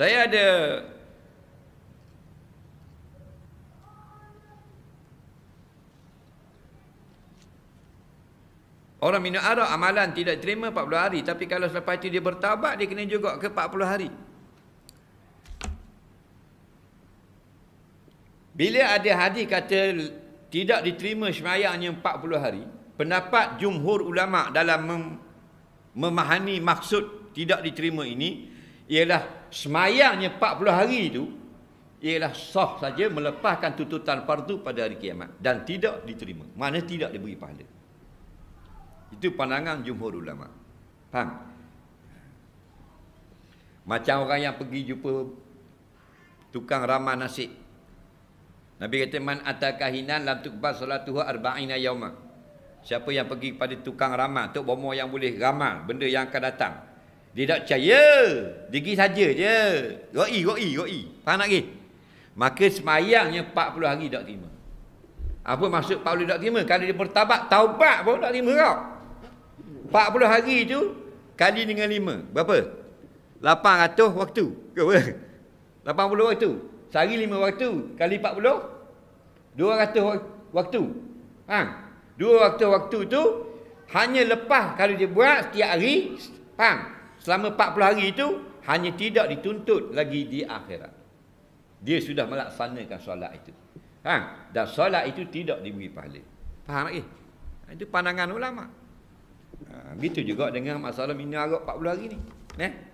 Saya ada Orang minum arak amalan tidak terima 40 hari tapi kalau selepas itu dia bertabak, dia kena juga ke 40 hari. Bila ada hadis kata tidak diterima sembahyangnya 40 hari, pendapat jumhur ulama dalam memahami maksud tidak diterima ini, ialah semayangnya 40 hari itu ialah sah saja melepaskan tuntutan fardu pada hari kiamat dan tidak diterima. Mana tidak diberi pahala. Itu pandangan jumhur ulama. Faham? Macam orang yang pergi jumpa tukang ramah nasi. Nabi kata man atakahinan lam tuqbal salatuhu arba'ina yawma. Siapa yang pergi pada tukang ramal, tok bomo yang boleh ramal benda yang akan datang, dia tak percaya. Dia pergi saja je. Ro'i, ro'i, ro'i. Faham tak pergi? Maka semayangnya 40 hari tak terima. Apa maksud 40 tak terima? Kalau dia bertabak, taubat pun tak terima kau. 40 hari tu, kali dengan 5. Berapa? 800 waktu. 80 waktu. Sehari 5 waktu. Kali 40, 200 waktu. Ha? 200 waktu tu, hanya lepas kalau dia buat setiap hari, faham? Selama 40 hari itu hanya tidak dituntut lagi di akhirat. Dia sudah melaksanakan solat itu. Ha? Dan solat itu tidak diberi pahala. Faham tak? Ha, itu pandangan ulama. Ha, begitu juga dengan masalah ini agak 40 hari ni. Eh?